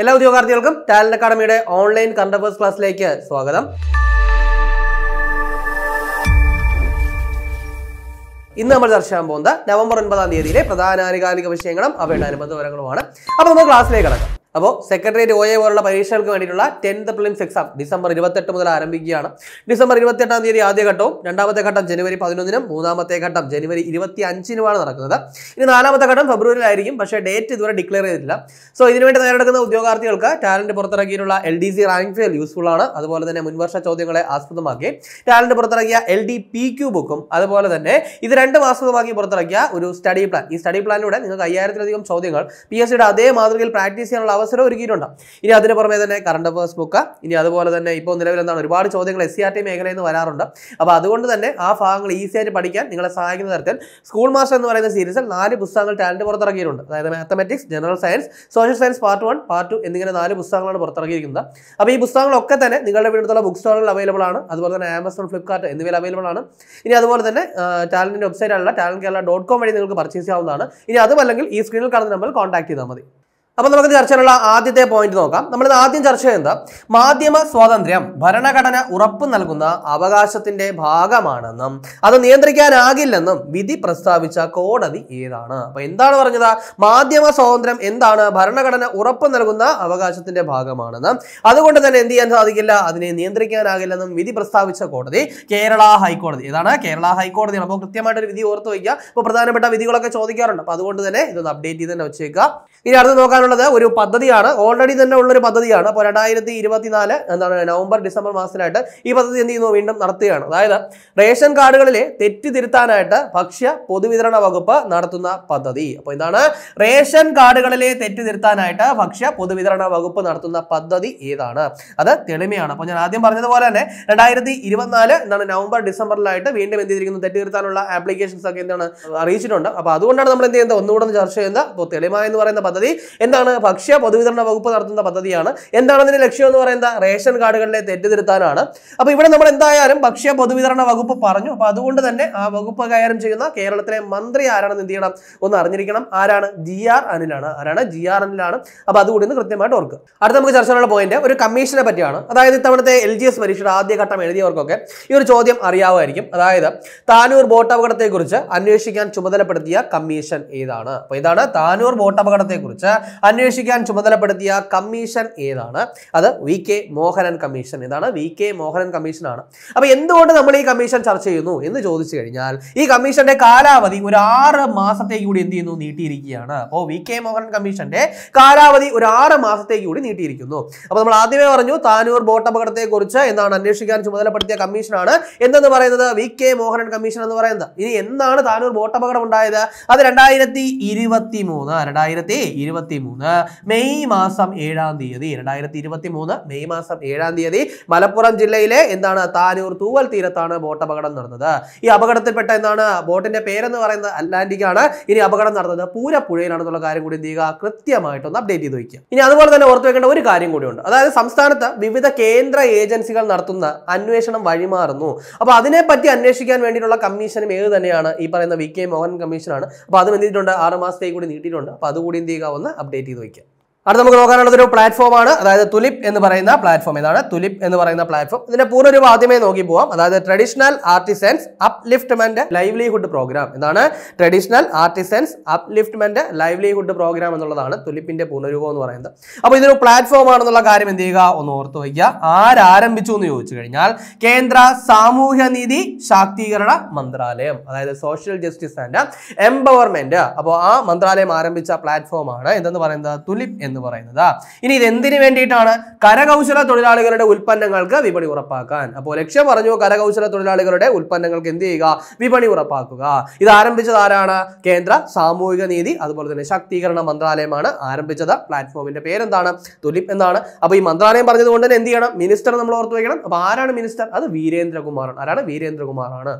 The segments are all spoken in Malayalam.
എല്ലാ ഉദ്യോഗാർത്ഥികൾക്കും ടാലന്റ് അക്കാഡമിയുടെ ഓൺലൈൻ കറണ്ട് ക്ലാസ്സിലേക്ക് സ്വാഗതം ഇന്ന് നമ്മൾ ചർച്ച ചെയ്യാൻ പോകുന്നത് നവംബർ ഒൻപതാം തീയതിയിലെ പ്രധാന ആനുകാലിക വിഷയങ്ങളും അവയുടെ അനുബന്ധ വിവരങ്ങളുമാണ് അപ്പോൾ നമുക്ക് ക്ലാസ്സിലേക്ക് കടക്കാം അപ്പോൾ സെക്രട്ടേറിയറ്റ് ഒ എ പോലുള്ള പരീക്ഷകൾക്ക് വേണ്ടിയിട്ടുള്ള ടെൻത്ത് പ്ലിംസ് എക്സാം ഡിസംബർ ഇരുപത്തെട്ട് മുതൽ ആരംഭിക്കുകയാണ് ഡിസംബർ ഇരുപത്തെട്ടാം തീയതി ആദ്യ ഘട്ടവും രണ്ടാമത്തെ ഘട്ടം ജനുവരി പതിനൊന്നിനും മൂന്നാമത്തെ ഘട്ടം ജനുവരി ഇരുപത്തി അഞ്ചിനുമാണ് നടക്കുന്നത് ഇനി നാലാമത്തെ ഘട്ടം ഫെബ്രുവരിയിലായിരിക്കും പക്ഷേ ഡേറ്റ് ഇതുവരെ ഡിക്ലെയർ ചെയ്തിട്ടില്ല സോ ഇതിനുവേണ്ടി തയ്യാറെടുക്കുന്ന ഉദ്യോഗാർത്ഥികൾക്ക് ടാലന്റ് പുറത്തിറക്കിയിട്ടുള്ള L D C rank file useful ആണ് അതുപോലെ തന്നെ മുൻവർഷ ചോദ്യങ്ങളെ ആസ്പദമാക്കി ടാലന്റ് പുറത്തിറക്കിയ എൽ ഡി പി ക്യൂ ബുക്കും അതുപോലെ തന്നെ ഇത് രണ്ടും ആസ്പദമാക്കി പുറത്തിറക്കിയ ഒരു സ്റ്റഡി പ്ലാൻ ഈ സ്റ്റഡി പ്ലാനിലൂടെ നിങ്ങൾക്ക് അയ്യായിരത്തിലധികം ചോദ്യങ്ങൾ പി എസ് സിയുടെ അതേ മാതൃകയിൽ പ്രാക്ടീസ് ചെയ്യാനുള്ള അവസരം ഒരുക്കിയിട്ടുണ്ട് ഇനി അതിന് പുറമെ തന്നെ കറണ്ട് അഫേഴ്സ് ബുക്ക് ഇനി അതുപോലെ തന്നെ ഇപ്പോൾ നിലവിൽ എന്താണ് ഒരുപാട് ചോദ്യങ്ങൾ എസ് സി ആർ ടി മേഖലയിൽ നിന്ന് വരാറുണ്ട് അപ്പോൾ അതുകൊണ്ട് തന്നെ ആ ഭാഗങ്ങൾ ഈസി ആയിട്ട് പഠിക്കാൻ നിങ്ങളെ സഹായിക്കുന്ന തരത്തിൽ സ്കൂൾ മാസ്റ്റർ എന്ന് പറയുന്ന സീരീസിൽ നാല് പുസ്തകങ്ങൾ ടാലൻറ്റ് പുറത്തിറക്കിയിട്ടുണ്ട് അതായത് mathematics general science social science part one part two എന്നിങ്ങനെ നാല് പുസ്തകങ്ങളാണ് പുറത്തിറക്കിയിരിക്കുന്നത് അപ്പോൾ ഈ പുസ്തകങ്ങളൊക്കെ തന്നെ നിങ്ങളുടെ വീടുള്ള ബുക്ക് സ്റ്റോറുകളിൽ അവൈലബിൾ ആണ് അതുപോലെ തന്നെ ആമസോൺ ഫ്ലിപ്കാർട്ട് എന്നിവയിൽ അവൈലബിൾ ആണ് ഇനി അതുപോലെ തന്നെ ടാലൻറ്റിൻ്റെ വെബ്സൈറ്റ് ആണല്ല ടാലൻറ്റ് കേരള ഡോട്ട് കോം വഴി നിങ്ങൾക്ക് പർച്ചേസ് ചെയ്യാവുന്നതാണ് ഇനി അതുമല്ലെങ്കിൽ ഈ സ്ക്രീനിൽ കാണുന്ന നമ്പർ കോൺടാക്ട് ചെയ്താൽ മതി അപ്പോൾ നമുക്ക് ചർച്ചയിലുള്ള ആദ്യത്തെ പോയിന്റ് നോക്കാം നമ്മൾ ആദ്യം ചർച്ച ചെയ്യുന്നത് മാധ്യമ സ്വാതന്ത്ര്യം ഭരണഘടന ഉറപ്പ് നൽകുന്ന അവകാശത്തിന്റെ ഭാഗമാണെന്നും അത് നിയന്ത്രിക്കാനാകില്ലെന്നും വിധി പ്രസ്താവിച്ച കോടതി ഏതാണ് അപ്പൊ എന്താണ് പറഞ്ഞത് മാധ്യമ സ്വാതന്ത്ര്യം എന്താണ് ഭരണഘടന ഉറപ്പ് നൽകുന്ന അവകാശത്തിന്റെ ഭാഗമാണെന്നും അതുകൊണ്ട് തന്നെ എന്ത് ചെയ്യാൻ സാധിക്കില്ല അതിനെ നിയന്ത്രിക്കാനാകില്ലെന്നും വിധി പ്രസ്താവിച്ച കോടതി കേരള ഹൈക്കോടതി ഏതാണ് കേരള ഹൈക്കോടതിയാണ് അപ്പോൾ കൃത്യമായിട്ടൊരു വിധി ഓർത്ത് വയ്ക്കുക അപ്പോൾ പ്രധാനപ്പെട്ട വിധികളൊക്കെ ചോദിക്കാറുണ്ട് അപ്പോൾ അതുകൊണ്ട് തന്നെ ഇതൊന്ന് അപ്ഡേറ്റ് ചെയ്ത് തന്നെ വെച്ചേക്കുക ഇനി അടുത്ത് നോക്കാൻ ചെയ്യാനുള്ളത് ഒരു പദ്ധതിയാണ് ഓൾറെഡി തന്നെ ഉള്ളൊരു പദ്ധതിയാണ് അപ്പോൾ രണ്ടായിരത്തി ഇരുപത്തിനാല് എന്താണ് നവംബർ ഡിസംബർ മാസത്തിലായിട്ട് ഈ പദ്ധതി എന്ത് ചെയ്യുന്നു വീണ്ടും നടത്തുകയാണ് അതായത് റേഷൻ കാർഡുകളിലെ തെറ്റ് തിരുത്താനായിട്ട് ഭക്ഷ്യ പൊതുവിതരണ വകുപ്പ് നടത്തുന്ന പദ്ധതി അപ്പോൾ ഇതാണ് റേഷൻ കാർഡുകളിലെ തെറ്റ് തിരുത്താനായിട്ട് ഭക്ഷ്യ പൊതുവിതരണ വകുപ്പ് നടത്തുന്ന പദ്ധതി ഏതാണ് അത് തെളിമയാണ് അപ്പോൾ ഞാൻ ആദ്യം പറഞ്ഞതുപോലെ തന്നെ രണ്ടായിരത്തി ഇരുപത്തിനാല് എന്താണ് നവംബർ ഡിസംബറിലായിട്ട് വീണ്ടും എന്ത് ചെയ്തിരിക്കുന്നു തെറ്റ് തിരുത്താനുള്ള ആപ്ലിക്കേഷൻസ് ഒക്കെ എന്താണ് അറിയിച്ചിട്ടുണ്ട് അപ്പോൾ അതുകൊണ്ടാണ് നമ്മൾ എന്ത് ചെയ്യുന്നത് ഒന്നുകൂടെ ചർച്ച ചെയ്യുന്നത് അപ്പോൾ തെളിമ എന്ന് പറയുന്ന പദ്ധതി എന്താണ് ഭക്ഷ്യ പൊതുവിതരണ വകുപ്പ് നടത്തുന്ന പദ്ധതിയാണ് എന്താണ് അതിന്റെ ലക്ഷ്യം എന്ന് പറയുന്നത് റേഷൻ കാർഡുകളിലെ തിരുത്താനാണ് അപ്പോൾ ഇവിടെ നമ്മൾ എന്തായാലും ഭക്ഷ്യ പൊതുവിതരണ വകുപ്പ് പറഞ്ഞു അപ്പോൾ അതുകൊണ്ട് തന്നെ ആ വകുപ്പ് കൈകാര്യം ചെയ്യുന്ന കേരളത്തിലെ മന്ത്രി ആരാണെന്ന് എന്ത് ചെയ്യണം ഒന്ന് അറിഞ്ഞിരിക്കണം ആരാണ് ജി ആർ അനിലാണ് ആരാണ് ജി ആർ അനിലാണ് അപ്പോൾ അതുകൂടി ഒന്ന് കൃത്യമായിട്ട് ഓർക്കുക അടുത്ത നമുക്ക് ചർച്ച പോയിന്റ് ഒരു കമ്മീഷനെ പറ്റിയാണ് അതായത് ഇത്തവണത്തെ എൽ ജി എസ് പരീക്ഷയുടെ ആദ്യഘട്ടം എഴുതിയവർക്കൊക്കെ ഈ ഒരു ചോദ്യം അറിയാവുമായിരിക്കും അതായത് താനൂർ ബോട്ട് കുറിച്ച് അന്വേഷിക്കാൻ ചുമതലപ്പെടുത്തിയ കമ്മീഷൻ ഏതാണ് അപ്പോൾ ഇതാണ് താനൂർ ബോട്ട് കുറിച്ച് അന്വേഷിക്കാൻ ചുമതലപ്പെടുത്തിയ കമ്മീഷൻ ഏതാണ് അത് വി കെ മോഹനൻ കമ്മീഷൻ ഏതാണ് വി കെ മോഹനൻ കമ്മീഷനാണ് അപ്പോൾ എന്തുകൊണ്ട് നമ്മൾ ഈ കമ്മീഷൻ ചർച്ച ചെയ്യുന്നു എന്ന് ചോദിച്ചു കഴിഞ്ഞാൽ ഈ കമ്മീഷന്റെ കാലാവധി ഒരു ആറ് മാസത്തേക്ക് കൂടി എന്ത് ചെയ്യുന്നു നീട്ടിയിരിക്കുകയാണ് അപ്പോ വി കെ മോഹനൻ കമ്മീഷന്റെ കാലാവധി ഒരു ആറ് മാസത്തേക്ക് കൂടി നീട്ടിയിരിക്കുന്നു അപ്പോൾ നമ്മൾ ആദ്യമേ പറഞ്ഞു താനൂർ ബോട്ട് അപകടത്തെക്കുറിച്ച് എന്താണ് അന്വേഷിക്കാൻ ചുമതലപ്പെടുത്തിയ കമ്മീഷനാണ് എന്തെന്ന് പറയുന്നത് വി കെ മോഹനൻ കമ്മീഷൻ എന്ന് പറയുന്നത് ഇനി എന്താണ് താനൂർ ബോട്ട് അപകടം ഉണ്ടായത് അത് രണ്ടായിരത്തി ഇരുപത്തി മൂന്ന് രണ്ടായിരത്തി ഇരുപത്തി മൂന്ന് മൂന്ന് മെയ് മാസം ഏഴാം തീയതി രണ്ടായിരത്തി ഇരുപത്തി മൂന്ന് മെയ് മാസം ഏഴാം തീയതി മലപ്പുറം ജില്ലയിലെ എന്താണ് താനൂർ തൂവൽ തീരത്താണ് ബോട്ട് അപകടം നടന്നത് ഈ അപകടത്തിൽപ്പെട്ട എന്താണ് ബോട്ടിന്റെ പേരെന്ന് പറയുന്നത് അറ്റ്ലാന്റിക് ആണ് ഇനി അപകടം നടന്നത് പൂരപ്പുഴയിലാണെന്നുള്ള കാര്യം കൂടി എന്ത് ചെയ്യുക കൃത്യമായിട്ടൊന്ന് അപ്ഡേറ്റ് ചെയ്ത് വയ്ക്കുക ഇനി അതുപോലെ തന്നെ ഓർത്ത് വെക്കേണ്ട ഒരു കാര്യം കൂടിയുണ്ട് അതായത് സംസ്ഥാനത്ത് വിവിധ കേന്ദ്ര ഏജൻസികൾ നടത്തുന്ന അന്വേഷണം വഴിമാറുന്നു അപ്പോൾ അതിനെപ്പറ്റി അന്വേഷിക്കാൻ വേണ്ടിയിട്ടുള്ള കമ്മീഷനും ഏത് തന്നെയാണ് ഈ പറയുന്ന വി കെ മോഹൻ കമ്മീഷനാണ് അപ്പോൾ അത് എന്ത് ചെയ്തിട്ടുണ്ട് ആറ് മാസത്തേക്ക് കൂടി നീട്ടിയിട്ടുണ്ട് അപ്പോൾ അതുകൂടി എന്ത് ചെയ്യുക ഒന്ന് അപ്ഡേറ്റ് ക്രിയേറ്റ് വയ്ക്കാം അടുത്ത നമുക്ക് നോക്കാനുള്ളത് ഒരു പ്ലാറ്റ്ഫോമാണ് അതായത് തുലിപ് എന്ന് പറയുന്ന പ്ലാറ്റ്ഫോം ഇതാണ് തുലിപ് എന്ന് പറയുന്ന പ്ലാറ്റ്ഫോം ഇതിന്റെ പൂർണ്ണരൂപം ആദ്യമേ നോക്കി പോവാം അതായത് traditional artisans upliftment livelihood programme ഇതാണ് traditional artisans upliftment livelihood programme എന്നുള്ളതാണ് തുലിപ്പിന്റെ പൂർണ്ണരൂപം എന്ന് പറയുന്നത് അപ്പോൾ ഇതൊരു പ്ലാറ്റ്ഫോം ആണെന്നുള്ള കാര്യം എന്ത് ചെയ്യുക ഒന്ന് ഓർത്തു വയ്ക്കുക ആരാരംഭിച്ചു എന്ന് ചോദിച്ചു കഴിഞ്ഞാൽ കേന്ദ്ര സാമൂഹ്യനീതി ശാക്തീകരണ മന്ത്രാലയം അതായത് സോഷ്യൽ ജസ്റ്റിസ് ആൻഡ് എംപവർമെന്റ് അപ്പോൾ ആ മന്ത്രാലയം ആരംഭിച്ച പ്ലാറ്റ്ഫോമാണ് എന്തെന്ന് പറയുന്നത് തുലിപ് എന്ന് എന്ന് പറയുന്നത് ഇനി ഇത് എന്തിനു വേണ്ടിയിട്ടാണ് കരകൗശല തൊഴിലാളികളുടെ ഉൽപ്പന്നങ്ങൾക്ക് വിപണി ഉറപ്പാക്കാൻ അപ്പോൾ ലക്ഷ്യം പറഞ്ഞു കരകൗശല തൊഴിലാളികളുടെ ഉൽപ്പന്നങ്ങൾക്ക് എന്ത് ചെയ്യുക വിപണി ഉറപ്പാക്കുക ഇത് ആരംഭിച്ചത് ആരാണ് കേന്ദ്ര സാമൂഹിക നീതി അതുപോലെ തന്നെ ശാക്തീകരണ മന്ത്രാലയമാണ് ആരംഭിച്ചത് പ്ലാറ്റ്ഫോമിന്റെ പേരെന്താണ് തുലിപ് എന്നാണ് അപ്പോൾ ഈ മന്ത്രാലയം പറഞ്ഞതുകൊണ്ട് തന്നെ എന്ത് ചെയ്യണം മിനിസ്റ്റർ നമ്മൾ ഓർത്തു വയ്ക്കണം അപ്പോൾ ആരാണ് മിനിസ്റ്റർ അത് വീരേന്ദ്രകുമാറാണ് ആരാണ് വീരേന്ദ്രകുമാറാണ്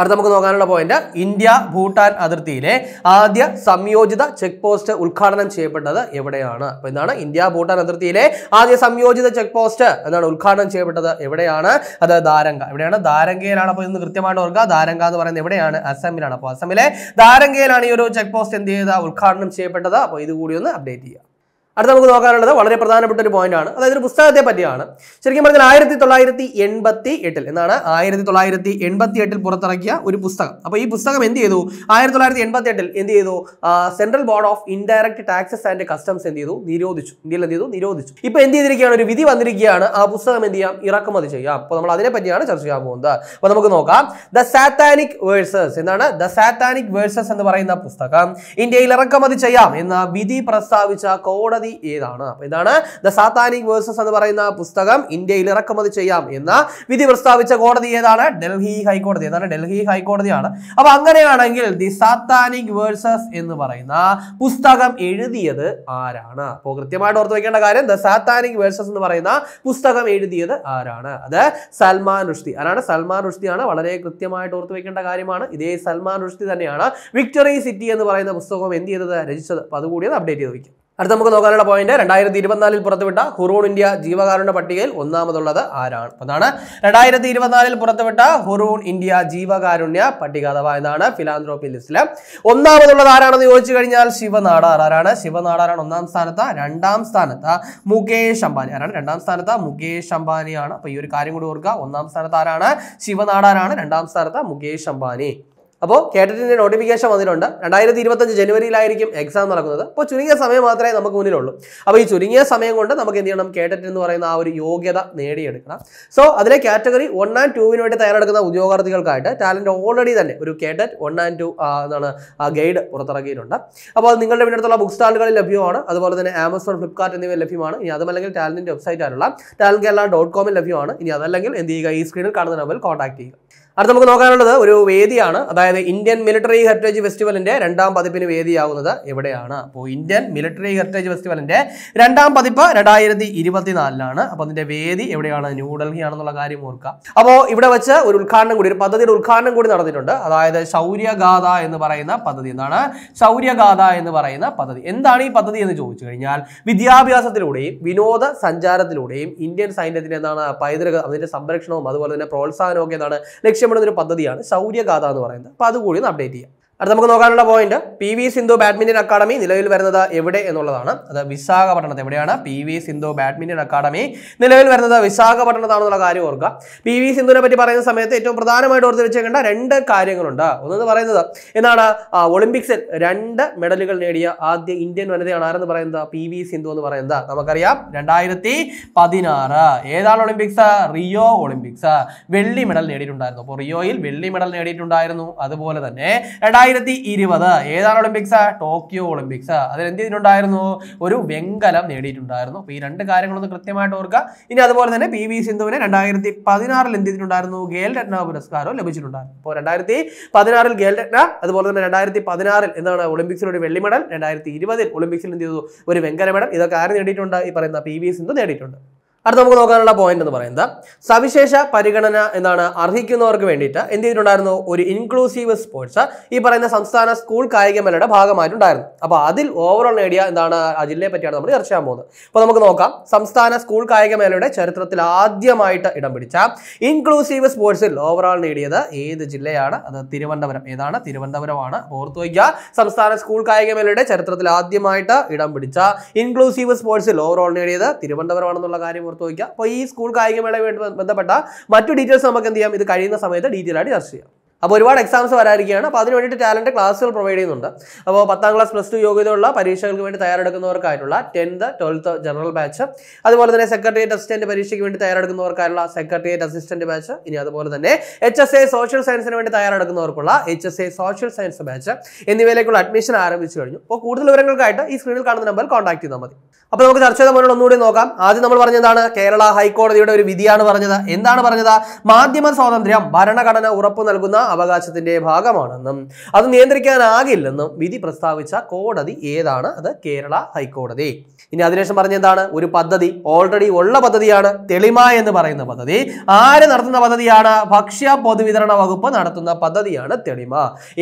അടുത്ത നമുക്ക് നോക്കാനുള്ള പോയിന്റ് ഇന്ത്യ ഭൂട്ടാൻ അതിർത്തിയിലെ ആദ്യ സംയോജിത ചെക്ക് പോസ്റ്റ് ഉദ്ഘാടനം ചെയ്യപ്പെട്ടത് എവിടെയാണ് അപ്പൊ എന്താണ് ഇന്ത്യ ഭൂട്ടാൻ അതിർത്തിയിലെ ആദ്യ സംയോജിത ചെക്ക് പോസ്റ്റ് എന്നാണ് ഉദ്ഘാടനം ചെയ്യപ്പെട്ടത് എവിടെയാണ് അത് ദാരംഗ എവിടെയാണ് ദാരംഗയിലാണ് അപ്പോൾ ഇന്ന് കൃത്യമായിട്ട് ഓർക്കുക ദാരംഗ എന്ന് പറയുന്നത് എവിടെയാണ് അസമിലാണ് അപ്പോൾ അസമിലെ ദാരംഗയിലാണ് ഈ ഒരു ചെക്ക് പോസ്റ്റ് എന്ത് ചെയ്ത ഉദ്ഘാടനം ചെയ്യപ്പെട്ടത് അപ്പോൾ ഇതുകൂടി കൂടി ഒന്ന് അപ്ഡേറ്റ് ചെയ്യുക അടുത്ത നമുക്ക് നോക്കാനുള്ളത് വളരെ പ്രധാനപ്പെട്ട ഒരു പോയിന്റാണ് അതായത് ഒരു പുസ്തകത്തെ പറ്റിയാണ് ശരിക്കും പറഞ്ഞാൽ ആയിരത്തി തൊള്ളായിരത്തി എൺപത്തി എട്ടിൽ എന്നാണ് ആയിരത്തി തൊള്ളായിരത്തി എൺപത്തി എട്ടിൽ പുറത്തിറക്കിയ ഒരു പുസ്തകം അപ്പോൾ ഈ പുസ്തകം എന്ത് ചെയ്തു ആയിരത്തി തൊള്ളായിരത്തി എൺപത്തി എട്ടിൽ എന്ത് ചെയ്തു central board of indirect taxes and customs എന്ത് ചെയ്തു നിരോധിച്ചു ഇന്ത്യയിൽ എന്ത് ചെയ്തു നിരോധിച്ചു ഇപ്പൊ എന്ത് ചെയ്തിരിക്കുകയാണ് ഒരു വിധി വന്നിരിക്കുകയാണ് ആ പുസ്തകം എന്ത് ചെയ്യാം ഇറക്കുമതി ചെയ്യാം അപ്പോൾ നമ്മൾ അതിനെ പറ്റിയാണ് ചർച്ച ചെയ്യാൻ പോകുന്നത് അപ്പോൾ നമുക്ക് നോക്കാം ദ സാത്താനിക് വേഴ്സസ് എന്താണ് ദ സാത്താനിക് വേഴ്സസ് എന്ന് പറയുന്ന പുസ്തകം ഇന്ത്യയിൽ ഇറക്കുമതി ചെയ്യാം എന്ന വിധി പ്രസ്താവിച്ച കോടതി പരാതി ഏതാണ് അപ്പൊ എന്താണ് ദ സാത്താനിക് വേഴ്സസ് എന്ന് പറയുന്ന പുസ്തകം ഇന്ത്യയിൽ ഇറക്കുമതി ചെയ്യാം എന്ന വിധി പ്രസ്താവിച്ച കോടതി ഏതാണ് ഡൽഹി ഹൈക്കോടതി ഏതാണ് ഡൽഹി ഹൈക്കോടതിയാണ് അപ്പൊ അങ്ങനെയാണെങ്കിൽ ദി സാത്താനിക് വേഴ്സസ് എന്ന് പറയുന്ന പുസ്തകം എഴുതിയത് ആരാണ് അപ്പോ കൃത്യമായിട്ട് ഓർത്ത് വെക്കേണ്ട കാര്യം ദ സാത്താനിക് വേഴ്സസ് എന്ന് പറയുന്ന പുസ്തകം എഴുതിയത് ആരാണ് അത് സൽമാൻ റുഷ്തി ആരാണ് സൽമാൻ റുഷ്തിയാണ് വളരെ കൃത്യമായിട്ട് ഓർത്ത് വെക്കേണ്ട കാര്യമാണ് ഇതേ സൽമാൻ റുഷ്തി തന്നെയാണ് വിക്ടറി സിറ്റി എന്ന് പറയുന്ന പുസ്തകം എന്ത് ചെയ്തത് രചിച്ചത് അപ്പൊ അതുകൂടി അത് അപ്ഡേറ്റ് ചെയ്ത് വയ്ക്കും അടുത്ത നമുക്ക് നോക്കാനുള്ള പോയിന്റ് രണ്ടായിരത്തി ഇരുപത്തിനാലിൽ പുറത്തുവിട്ട ഹുറൂൺ ഇന്ത്യ ജീവകാരുണ്യ പട്ടികയിൽ ഒന്നാമതുള്ളത് ആരാണ് അതാണ് രണ്ടായിരത്തി ഇരുപത്തിനാലിൽ പുറത്തുവിട്ട ഹുറൂൺ ഇന്ത്യ ജീവകാരുണ്യ പട്ടിക അഥവാ എന്നാണ് ഫിലാന്ത്രോപ്പി ലിസ്റ്റിലെ ഒന്നാമതുള്ളത് ആരാണെന്ന് ചോദിച്ചു കഴിഞ്ഞാൽ ശിവനാടാർ ആരാണ് ശിവനാടാറാണ് ഒന്നാം സ്ഥാനത്ത് രണ്ടാം സ്ഥാനത്ത് മുകേഷ് അംബാനി ആരാണ് രണ്ടാം സ്ഥാനത്ത് മുകേഷ് അംബാനിയാണ് അപ്പൊ ഈ ഒരു കാര്യം കൂടി ഓർക്കുക ഒന്നാം സ്ഥാനത്ത് ആരാണ് ശിവനാടാറാണ് രണ്ടാം സ്ഥാനത്ത് മുകേഷ് അംബാനി അപ്പോൾ കേട്ടറ്റിൻ്റെ നോട്ടിഫിക്കേഷൻ വന്നിട്ടുണ്ട് രണ്ടായിരത്തി ഇരുപത്തഞ്ച് ജനുവരിയിലായിരിക്കും എക്സാം നടക്കുന്നത് അപ്പോൾ ചുരുങ്ങിയ സമയം മാത്രമേ നമുക്ക് മുന്നിലുള്ളൂ അപ്പോൾ ഈ ചുരുങ്ങിയ സമയം കൊണ്ട് നമുക്ക് എന്ത് ചെയ്യണം കേട്ടറ്റ് എന്ന് പറയുന്ന ആ ഒരു യോഗ്യത നേടിയെടുക്കണം സോ അതിലെ കാറ്റഗറി വൺ ആൻഡ് ടൂവിന് വേണ്ടി തയ്യാറെടുക്കുന്ന ഉദ്യോഗാർത്ഥികൾക്കായിട്ട് ടാലൻറ്റ് ഓൾറെഡി തന്നെ ഒരു കേട്ടറ്റ് വൺ ആൻഡ് ടു എന്താണ് ഗൈഡ് പുറത്തിറക്കിയിട്ടുണ്ട് അപ്പോൾ അത് നിങ്ങളുടെ അടുത്തുള്ള ബുക്ക് സ്റ്റാളുകളിൽ ലഭ്യമാണ് അതുപോലെ തന്നെ ആമസോൺ ഫ്ലിപ്കാർട്ട് എന്നിവയിൽ ലഭ്യമാണ് ഇനി അതുമല്ലെങ്കിൽ ടാലൻറ്റിൻ്റെ വെബ്സൈറ്റ് ആയിട്ടുള്ള ടാലൻ കേരള ഡോട്ട് കോമിൽ ലഭ്യമാണ് ഇനി അതല്ലെങ്കിൽ എന്ത് ചെയ്യുക ഈ സ്ക്രീനിൽ കാണുന്ന നമ്പറിൽ കോൺടാക്ട് ചെയ്യുക അടുത്ത നമുക്ക് നോക്കാനുള്ളത് ഒരു വേദിയാണ് അതായത് ഇന്ത്യൻ മിലിറ്ററി ഹെറിറ്റേജ് ഫെസ്റ്റിവലിന്റെ രണ്ടാം പതിപ്പിന് വേദിയാവുന്നത് എവിടെയാണ് അപ്പോൾ ഇന്ത്യൻ മിലിറ്ററി ഹെറിറ്റേജ് ഫെസ്റ്റിവലിന്റെ രണ്ടാം പതിപ്പ് രണ്ടായിരത്തി ഇരുപത്തിനാലിലാണ് അപ്പോൾ അതിന്റെ വേദി എവിടെയാണ് ന്യൂഡൽഹി ആണെന്നുള്ള കാര്യം ഓർക്കുക അപ്പോൾ ഇവിടെ വെച്ച് ഒരു ഉദ്ഘാടനം കൂടി ഒരു പദ്ധതിയുടെ ഉദ്ഘാടനം കൂടി നടന്നിട്ടുണ്ട് അതായത് ശൗര്യഗാഥ എന്ന് പറയുന്ന പദ്ധതി എന്താണ് ശൗര്യഗാഥ എന്ന് പറയുന്ന പദ്ധതി എന്താണ് ഈ പദ്ധതി എന്ന് ചോദിച്ചു കഴിഞ്ഞാൽ വിദ്യാഭ്യാസത്തിലൂടെയും വിനോദ സഞ്ചാരത്തിലൂടെയും ഇന്ത്യൻ സൈന്യത്തിന് എന്താണ് പൈതൃക അതിന്റെ സംരക്ഷണവും അതുപോലെ തന്നെ പ്രോത്സാഹനവും ഒക്കെ എന്താണ് ലക്ഷ്യം ലക്ഷ്യമിടുന്ന ഒരു പദ്ധതിയാണ് ശൗര്യഗാഥ എന്ന് പറയുന്നത് അപ്പോൾ അതുകൂടി ഒന്ന് അപ്ഡേറ്റ് ചെയ്യാം അടുത്ത നമുക്ക് നോക്കാനുള്ള point P V Sindhu badminton academy നിലവിൽ വരുന്നത് എവിടെ എന്നുള്ളതാണ് അത് വിശാഖപട്ടണത്ത് എവിടെയാണ് P V Sindhu badminton academy നിലവിൽ വരുന്നത് വിശാഖപട്ടണത്താണെന്നുള്ള കാര്യം ഓർക്കുക പി വി സിന്ധുവിനെ പറ്റി പറയുന്ന സമയത്ത് ഏറ്റവും പ്രധാനമായിട്ട് ഓർത്ത് വെച്ചേക്കേണ്ട രണ്ട് കാര്യങ്ങളുണ്ട് ഒന്നെന്ന് പറയുന്നത് എന്നാണ് ഒളിമ്പിക്സിൽ രണ്ട് മെഡലുകൾ നേടിയ ആദ്യ ഇന്ത്യൻ വനിതയാണ് ആരെന്ന് പറയുന്നത് പി വി സിന്ധു എന്ന് പറയുന്നത് നമുക്കറിയാം രണ്ടായിരത്തി പതിനാറ് ഏതാണ് ഒളിമ്പിക്സ് റിയോ ഒളിമ്പിക്സ് വെള്ളി മെഡൽ നേടിയിട്ടുണ്ടായിരുന്നു അപ്പോൾ റിയോയിൽ വെള്ളി മെഡൽ നേടിയിട്ടുണ്ടായിരുന്നു അതുപോലെ തന്നെ രണ്ടായിരത്തി രണ്ടായിരത്തി ഇരുപത് ഏതാണ് ഒളിമ്പിക്സ് ടോക്കിയോ ഒളിമ്പിക്സ് അതിൽ എന്ത് ചെയ്തിട്ടുണ്ടായിരുന്നു ഒരു വെങ്കലം നേടിയിട്ടുണ്ടായിരുന്നു അപ്പൊ ഈ രണ്ട് കാര്യങ്ങളൊന്നും കൃത്യമായിട്ട് ഓർക്കുക ഇനി അതുപോലെ തന്നെ പി വി സിന്ധുവിന് രണ്ടായിരത്തി പതിനാറിൽ എന്ത് ചെയ്തിട്ടുണ്ടായിരുന്നു ഗേൽ രത്ന പുരസ്കാരം ലഭിച്ചിട്ടുണ്ടായിരുന്നു അപ്പോൾ രണ്ടായിരത്തി പതിനാറിൽ ഗേൽ രത്ന അതുപോലെ തന്നെ രണ്ടായിരത്തി പതിനാറിൽ എന്താണ് ഒളിമ്പിക്സിൽ ഒരു വെള്ളി മെഡൽ രണ്ടായിരത്തി ഇരുപതിൽ ഒളിമ്പിക്സിൽ എന്ത് ചെയ്തു ഒരു വെങ്കല മെഡൽ ഇതൊക്കെ ആര് നേടിയിട്ടുണ്ട് ഈ പറയുന്ന പി വി സിന്ധു നേടിയിട്ടുണ്ട് അടുത്ത നമുക്ക് നോക്കാനുള്ള പോയിന്റ് എന്ന് പറയുന്നത് സവിശേഷ പരിഗണന എന്താണ് അർഹിക്കുന്നവർക്ക് വേണ്ടിയിട്ട് എന്ത് ചെയ്തിട്ടുണ്ടായിരുന്നു ഒരു ഇൻക്ലൂസീവ് സ്പോർട്സ് ഈ പറയുന്ന സംസ്ഥാന സ്കൂൾ കായികമേളയുടെ ഭാഗമായിട്ടുണ്ടായിരുന്നു അപ്പോൾ അതിൽ ഓവറോൾ നേടിയ എന്താണ് ആ ജില്ലയെ പറ്റിയാണ് നമ്മൾ ചർച്ച ചെയ്യാൻ പോകുന്നത് അപ്പോൾ നമുക്ക് നോക്കാം സംസ്ഥാന സ്കൂൾ കായികമേളയുടെ ചരിത്രത്തിൽ ആദ്യമായിട്ട് ഇടം പിടിച്ച ഇൻക്ലൂസീവ് സ്പോർട്സിൽ ഓവറോൾ നേടിയത് ഏത് ജില്ലയാണ് അത് തിരുവനന്തപുരം ഏതാണ് തിരുവനന്തപുരമാണ് ഓർത്തു വയ്ക്കുക സംസ്ഥാന സ്കൂൾ കായികമേളയുടെ ചരിത്രത്തിൽ ആദ്യമായിട്ട് ഇടം പിടിച്ച ഇൻക്ലൂസീവ് സ്പോർട്സിൽ ഓവറോൾ നേടിയത് തിരുവനന്തപുരമാണെന്നുള്ള കാര്യം ഓർത്ത് വയ്ക്കുക അപ്പോൾ ഈ സ്കൂൾ കായികമേളയുമായിട്ട് ബന്ധപ്പെട്ട മറ്റു ഡീറ്റെയിൽസ് നമുക്ക് എന്ത് ചെയ്യാം ഇത് കഴിയുന്ന സമയത്ത് ഡീറ്റെയിൽ ആയിട്ട് ചർച്ച ചെയ്യാം അപ്പോൾ ഒരുപാട് എക്സാംസ് വരാതിരിക്കുകയാണ് അപ്പോൾ അതിന് വേണ്ടിയിട്ട് ടാലൻറ്റ് ക്ലാസ്സുകൾ പ്രൊവൈഡ് ചെയ്യുന്നുണ്ട് അപ്പോൾ പത്താം ക്ലാസ് പ്ലസ് ടു യോഗ്യതയുള്ള പരീക്ഷകൾക്ക് വേണ്ടി തയ്യാറെടുക്കുന്നവർക്കായിട്ടുള്ള ടെൻത്ത് ട്വൽത്ത് ജനറൽ ബാച്ച് അതുപോലെ തന്നെ സെക്രട്ടേറിയറ്റ് അസിസ്റ്റന്റ് പരീക്ഷയ്ക്ക് വേണ്ടി തയ്യാറെടുക്കുന്നവർക്കായുള്ള സെക്രട്ടേറിയറ്റ് അസിസ്റ്റന്റ് ബാച്ച് ഇനി അതുപോലെ തന്നെ എച്ച് എസ് എ സോഷ്യൽ സയൻസിന് വേണ്ടി തയ്യാറെടുക്കുന്നവർക്കുള്ള H S A social science batch എന്നിവയിലേക്കുള്ള അഡ്മിഷൻ ആരംഭിച്ചു കഴിഞ്ഞു അപ്പോൾ കൂടുതൽ വിവരങ്ങൾക്കായിട്ട് ഈ സ്ക്രീനിൽ കാണുന്ന നമ്പർ കോൺടാക്ട് ചെയ്താൽ മതി അപ്പോൾ നമുക്ക് ചർച്ച ചെയ്ത മുന്നോട് ഒന്നുകൂടി നോക്കാം ആദ്യം നമ്മൾ പറഞ്ഞതാണ് കേരള ഹൈക്കോടതിയുടെ ഒരു വിധിയാണ് പറഞ്ഞത് എന്താണ് പറഞ്ഞത് മാധ്യമ സ്വാതന്ത്ര്യം ഭരണഘടന ഉറപ്പ് നൽകുന്ന അവകാശത്തിന്റെ ഭാഗമാണെന്നും അത് നിയന്ത്രിക്കാനാകില്ലെന്നും വിധി പ്രസ്താവിച്ച കോടതി ഏതാണ് അത് കേരള ഹൈക്കോടതി ഇനി അതിനുശേഷം പറഞ്ഞെന്താണ് ഒരു പദ്ധതി ഓൾറെഡി ഉള്ള പദ്ധതിയാണ് തെളിമ എന്ന് പറയുന്ന പദ്ധതി ആര് നടത്തുന്ന പദ്ധതിയാണ് ഭക്ഷ്യ പൊതുവിതരണ വകുപ്പ് നടത്തുന്ന പദ്ധതിയാണ് തെളിമ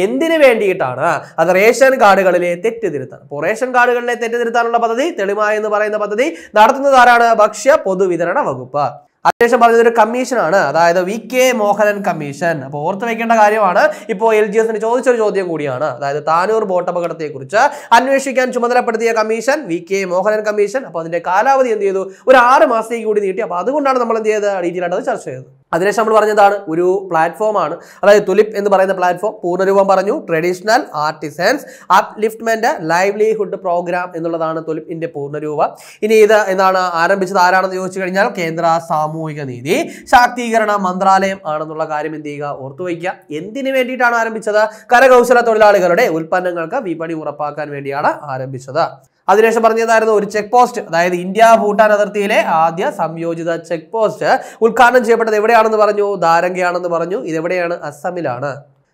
എന്തിനു വേണ്ടിയിട്ടാണ് അത് റേഷൻ കാർഡുകളിലെ തെറ്റുതിരുത്താൻ അപ്പോൾ റേഷൻ കാർഡുകളിലെ തെറ്റുതിരുത്താനുള്ള പദ്ധതി തെളിമ എന്ന് പറയുന്ന പദ്ധതി നടത്തുന്നത് ആരാണ് ഭക്ഷ്യ പൊതുവിതരണ വകുപ്പ് അദ്ദേഹം പറഞ്ഞത് ഒരു കമ്മീഷനാണ് അതായത് വി കെ മോഹനൻ കമ്മീഷൻ അപ്പോൾ ഓർത്ത് വെക്കേണ്ട കാര്യമാണ് ഇപ്പോൾ എൽ ജി എസിന് ചോദിച്ചൊരു ചോദ്യം കൂടിയാണ് അതായത് താനൂർ ബോട്ട് അപകടത്തെക്കുറിച്ച് അന്വേഷിക്കാൻ ചുമതലപ്പെടുത്തിയ commission V K Mohanan commission അപ്പോൾ അതിന്റെ കാലാവധി എന്ത് ചെയ്തു ഒരു ആറ് മാസത്തേക്ക് കൂടി നീട്ടി അപ്പോൾ അതുകൊണ്ടാണ് നമ്മൾ എന്ത് ചെയ്തത് ഡീറ്റെയിൽ ആയിട്ട് അത് ചർച്ച ചെയ്തത് അതിനുശേഷം നമ്മൾ പറഞ്ഞതാണ് ഒരു പ്ലാറ്റ്ഫോമാണ് അതായത് തുലിപ്പ് എന്ന് പറയുന്ന പ്ലാറ്റ്ഫോം പൂർണ്ണരൂപം പറഞ്ഞു traditional artisans upliftment livelihood programme എന്നുള്ളതാണ് തുലിപ്പിന്റെ പൂർണ്ണരൂപം ഇനി ഇത് എന്താണ് ആരംഭിച്ചത് ആരാണെന്ന് ചോദിച്ചു കഴിഞ്ഞാൽ കേന്ദ്ര സാമൂഹിക നീതി ശാക്തീകരണ മന്ത്രാലയം ആണെന്നുള്ള കാര്യം എന്ത് ചെയ്യുക ഓർത്തു വയ്ക്കുക എന്തിനു വേണ്ടിയിട്ടാണ് ആരംഭിച്ചത് കരകൗശല തൊഴിലാളികളുടെ ഉൽപ്പന്നങ്ങൾക്ക് വിപണി ഉറപ്പാക്കാൻ വേണ്ടിയാണ് ആരംഭിച്ചത് അതിനുശേഷം പറഞ്ഞതായിരുന്നു ഒരു ചെക്ക് പോസ്റ്റ് അതായത് ഇന്ത്യ ഭൂട്ടാൻ അതിർത്തിയിലെ ആദ്യ സംയോജിത ചെക്ക് പോസ്റ്റ് ഉദ്ഘാടനം ചെയ്യപ്പെട്ടത് എവിടെയാണെന്ന് പറഞ്ഞു ദാരംഗയാണെന്ന് പറഞ്ഞു ഇതെവിടെയാണ് അസമിലാണ്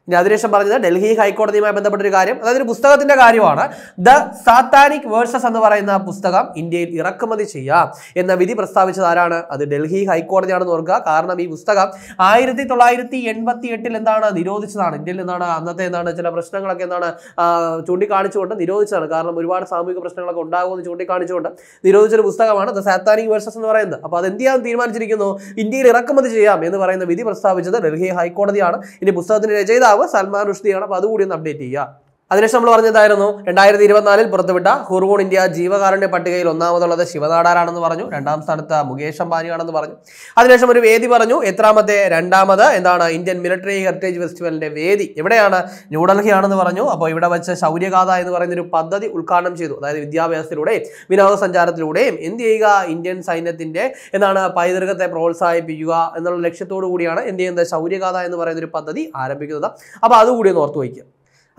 ഇനി അതിനുശേഷം പറഞ്ഞത് ഡൽഹി ഹൈക്കോടതിയുമായി ബന്ധപ്പെട്ട ഒരു കാര്യം അതായത് ഒരു പുസ്തകത്തിന്റെ കാര്യമാണ് ദ സാത്താനിക് വേഴ്സസ് എന്ന് പറയുന്ന പുസ്തകം ഇന്ത്യയിൽ ഇറക്കുമതി ചെയ്യാം എന്ന വിധി പ്രസ്താവിച്ചത് ആരാണ് അത് ഡൽഹി ഹൈക്കോടതിയാണെന്ന് ഓർക്കുക കാരണം ഈ പുസ്തകം ആയിരത്തി തൊള്ളായിരത്തി എൺപത്തി എട്ടിൽ എന്താണ് നിരോധിച്ചതാണ് ഇന്ത്യയിൽ എന്താണ് അന്നത്തെ എന്താണ് ചില പ്രശ്നങ്ങളൊക്കെ എന്താണ് ചൂണ്ടിക്കാണിച്ചുകൊണ്ട് നിരോധിച്ചതാണ് കാരണം ഒരുപാട് സാമൂഹിക പ്രശ്നങ്ങളൊക്കെ ഉണ്ടാകുമെന്ന് ചൂണ്ടിക്കാണിച്ചുകൊണ്ട് നിരോധിച്ചൊരു പുസ്തകമാണ് ദ സാത്താനിക് വേഴ്സസ് എന്ന് പറയുന്നത് അപ്പോൾ അത് എന്ത് ചെയ്യാൻ തീരുമാനിച്ചിരിക്കുന്നു ഇന്ത്യയിൽ ഇറക്കുമതി ചെയ്യാം എന്ന് പറയുന്ന വിധി പ്രസ്താവിച്ചത് ഡൽഹി ഹൈക്കോടതിയാണ് ഇനി പുസ്തകത്തിന്റെ രചയിതാവ് സൽമാൻ റുഷ്ദിയാണ് അപ്പോൾ അതുകൂടി ഒന്ന് അപ്ഡേറ്റ് ചെയ്യുക അതിനുശേഷം നമ്മൾ പറഞ്ഞതായിരുന്നു രണ്ടായിരത്തി ഇരുപത്തിനാലിൽ പുറത്തുവിട്ട ഹുർവൂൺ ഇന്ത്യ ജീവകാരുണ്യ പട്ടികയിൽ ഒന്നാമതുള്ളത് ശിവനാടാരാണെന്ന് പറഞ്ഞു രണ്ടാം സ്ഥാനത്ത് മുകേഷ് അംബാനിയാണെന്ന് പറഞ്ഞു അതിനുശേഷം ഒരു വേദി പറഞ്ഞു എത്രാമത്തെ രണ്ടാമത് എന്താണ് ഇന്ത്യൻ മിലിറ്ററി ഹെറിറ്റേജ് ഫെസ്റ്റിവലിന്റെ വേദി എവിടെയാണ് ന്യൂഡൽഹിയാണെന്ന് പറഞ്ഞു അപ്പോൾ ഇവിടെ വെച്ച് ശൗര്യഗാഥ എന്ന് പറയുന്ന ഒരു പദ്ധതി ഉദ്ഘാടനം ചെയ്തു അതായത് വിദ്യാഭ്യാസത്തിലൂടെയും വിനോദസഞ്ചാരത്തിലൂടെയും എന്ത് ചെയ്യുക ഇന്ത്യൻ സൈന്യത്തിന്റെ എന്താണ് പൈതൃകത്തെ പ്രോത്സാഹിപ്പിക്കുക എന്നുള്ള ലക്ഷ്യത്തോടു കൂടിയാണ് എന്ത് ചെയ്യുന്നത് ശൗര്യഗാഥ എന്ന് പറയുന്ന ഒരു പദ്ധതി ആരംഭിക്കുന്നത് അപ്പോൾ അതുകൂടി ഒന്ന് ഓർത്തു വയ്ക്കുക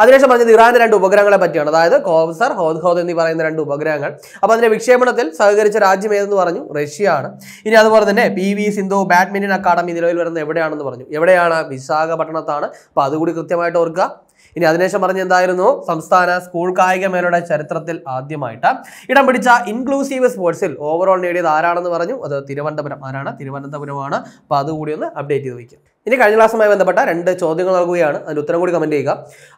അതിനുശേഷം പറഞ്ഞത് ഇറാന്റെ രണ്ട് ഉപഗ്രഹങ്ങളെ പറ്റിയാണ് അതായത് കോവ്സർ ഹോദ്ഹോദ് എന്നീ പറയുന്ന രണ്ട് ഉപഗ്രഹങ്ങൾ അപ്പോൾ അതിന്റെ വിക്ഷേപണത്തിൽ സഹകരിച്ച രാജ്യം ഏതെന്ന് പറഞ്ഞു റഷ്യ ആണ് ഇനി അതുപോലെ തന്നെ P V Sindhu badminton academy നിലവിൽ വരുന്നത് എവിടെയാണെന്ന് പറഞ്ഞു എവിടെയാണ് വിശാഖപട്ടണത്താണ് അപ്പോൾ അതുകൂടി കൃത്യമായിട്ട് ഓർക്കുക ഇനി അതിനുശേഷം പറഞ്ഞ എന്തായിരുന്നു സംസ്ഥാന സ്കൂൾ കായിക മേളയുടെ ചരിത്രത്തിൽ ആദ്യമായിട്ട് ഇടം പിടിച്ച ഇൻക്ലൂസീവ് സ്പോർട്സിൽ ഓവറോൾ നേടിയത് ആരാണെന്ന് പറഞ്ഞു അത് തിരുവനന്തപുരം ആരാണ് തിരുവനന്തപുരമാണ് അപ്പോൾ അതുകൂടി ഒന്ന് അപ്ഡേറ്റ് ചെയ്ത് വയ്ക്കുക ഇനി കഴിഞ്ഞ ക്ലാസ്സുമായി ബന്ധപ്പെട്ട രണ്ട് ചോദ്യങ്ങൾ നൽകുകയാണ് അതിന് ഉത്തരം കൂടി കമൻറ്റ് ചെയ്യുക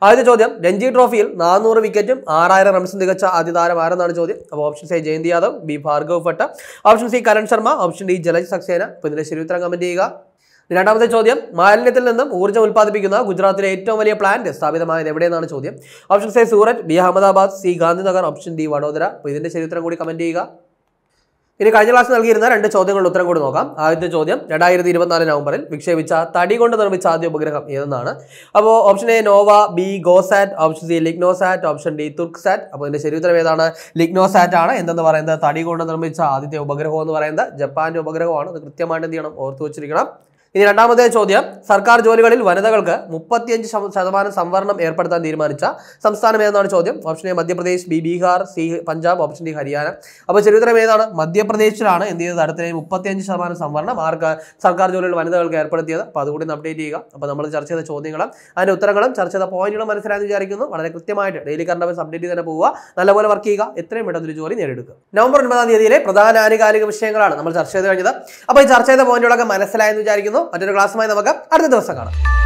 ആദ്യത്തെ ചോദ്യം രഞ്ജി ട്രോഫിയിൽ നാനൂറ് വിക്കറ്റും ആറായിരം റൺസും തികച്ച ആദ്യ താരം ആരെന്നാണ് ചോദ്യം അപ്പോൾ option A Jayanti Yadav B Bhargav Bhatt option C Karan Sharma option D Jalaj Saxena അപ്പോൾ ഇതിൻ്റെ ശരി ഉത്തരം കമൻറ്റ് ചെയ്യുക രണ്ടാമത്തെ ചോദ്യം മാലിന്യത്തിൽ നിന്നും ഊർജ്ജം ഉൽപ്പാദിപ്പിക്കുന്ന ഗുജറാത്തിലെ ഏറ്റവും വലിയ പ്ലാന്റ് സ്ഥാപിതമായത് എവിടെയെന്നാണ് ചോദ്യം option A Surat B Ahmedabad C Gandhinagar option D Vadodara അപ്പോൾ ഇതിൻ്റെ ചരിത്രം കൂടി കമൻറ്റ് ചെയ്യുക ഇനി കഴിഞ്ഞ ക്ലാസ് നൽകിയിരുന്ന രണ്ട് ചോദ്യങ്ങളുടെ ഉത്തരം കൂടി നോക്കാം ആദ്യത്തെ ചോദ്യം രണ്ടായിരത്തി ഇരുപത്തിനാല് നവംബറിൽ വിക്ഷേപിച്ച തടി കൊണ്ട് നിർമ്മിച്ച ആദ്യ ഉപഗ്രഹം ഏതെന്നാണ് അപ്പോൾ option A Nova B GOSAT option C LignoSat option D Turksat അപ്പോൾ ഇതിൻ്റെ ശരിയുത്തരം ഏതാണ് ലിഗ്നോസാറ്റ് ആണ് എന്തെന്ന് പറയുന്നത് തടി കൊണ്ട് നിർമ്മിച്ച ആദ്യത്തെ ഉപഗ്രഹം എന്ന് പറയുന്നത് ജപ്പാൻ്റെ ഉപഗ്രഹമാണ് അത് കൃത്യമായിട്ട് എന്ത് ചെയ്യണം ഓർത്തു വെച്ചിരിക്കണം ഇനി രണ്ടാമത്തെ ചോദ്യം സർക്കാർ ജോലികളിൽ വനിതകൾക്ക് മുപ്പത്തിയഞ്ച് ശതമാനം സംവരണം ഏർപ്പെടുത്താൻ തീരുമാനിച്ച സംസ്ഥാനം ഏതാണ് ചോദ്യം option A Madhya Pradesh B Bihar C Punjab option D Haryana അപ്പോൾ ചരിത്രം ഏതാണ് മധ്യപ്രദേശിലാണ് എന്ത് ചെയ്തത് അടുത്തിടെ മുപ്പത്തിയഞ്ച് ശതമാനം സംവരണം ആർക്ക് സർക്കാർ ജോലികളിൽ വനിതകൾക്ക് ഏർപ്പെടുത്തിയത് അപ്പോൾ അതുകൂടി അപ്ഡേറ്റ് ചെയ്യുക അപ്പോൾ നമ്മൾ ചർച്ച ചെയ്ത ചോദ്യങ്ങളും അതിൻ്റെ ഉത്തരങ്ങളും ചർച്ച ചെയ്ത പോയിന്റുകളും മനസ്സിലായെന്ന് വിചാരിക്കുന്നു വളരെ കൃത്യമായിട്ട് ഡെയിലി കറണ്ട് അഫയർസ് അപ്ഡേറ്റ് തന്നെ പോവുക നല്ലപോലെ വർക്ക് ചെയ്യുക എത്രയും പെട്ടെന്ന് ഒരു ജോലി നേടിയെടുക്കുക നവംബർ ഒൻപതാം തീയതിയിലെ പ്രധാന ആനുകാലിക വിഷയങ്ങളാണ് നമ്മൾ ചർച്ച ചെയ്ത് കഴിഞ്ഞത് അപ്പോൾ ഈ ചർച്ച ചെയ്ത പോയിന്റുകളൊക്കെ മനസ്സിലായെന്ന് വിചാരിക്കുന്നു മറ്റൊരു ക്ലാസ്സുമായി നമുക്ക് അടുത്ത ദിവസം കാണാം